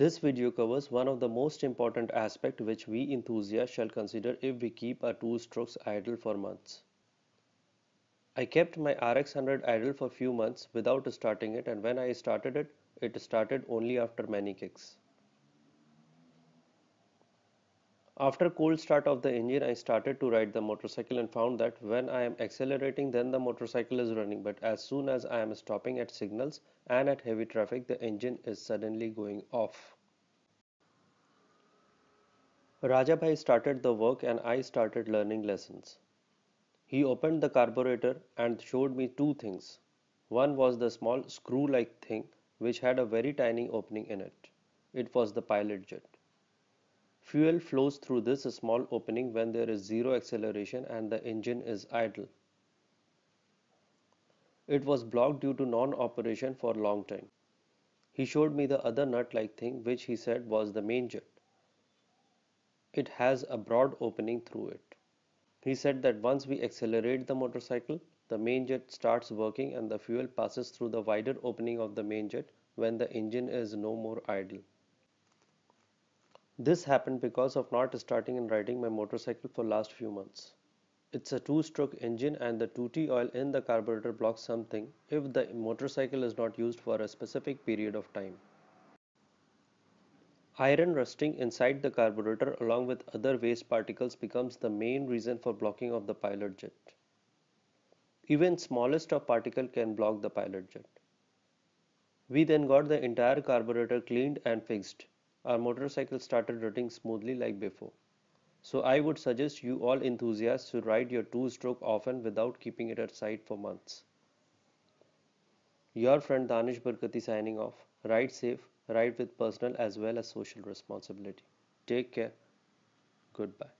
This video covers one of the most important aspect which we enthusiasts shall consider if we keep our two strokes idle for months. I kept my RX100 idle for few months without starting it and when I started it, it started only after many kicks. After cold start of the engine, I started to ride the motorcycle and found that when I am accelerating, then the motorcycle is running. But as soon as I am stopping at signals and at heavy traffic, the engine is suddenly going off. Rajabhai started the work and I started learning lessons. He opened the carburetor and showed me two things. One was the small screw like thing which had a very tiny opening in it. It was the pilot jet. Fuel flows through this small opening when there is zero acceleration and the engine is idle. It was blocked due to non-operation for long time. He showed me the other nut-like thing which he said was the main jet. It has a broad opening through it. He said that once we accelerate the motorcycle, the main jet starts working and the fuel passes through the wider opening of the main jet when the engine is no more idle. This happened because of not starting and riding my motorcycle for last few months. It's a two-stroke engine and the 2T oil in the carburetor blocks something if the motorcycle is not used for a specific period of time. Iron rusting inside the carburetor along with other waste particles becomes the main reason for blocking of the pilot jet. Even smallest of particle can block the pilot jet. We then got the entire carburetor cleaned and fixed our motorcycle started running smoothly like before. So I would suggest you all enthusiasts to ride your two-stroke often without keeping it aside for months. Your friend Danish Barkati signing off. Ride safe, ride with personal as well as social responsibility. Take care. Goodbye.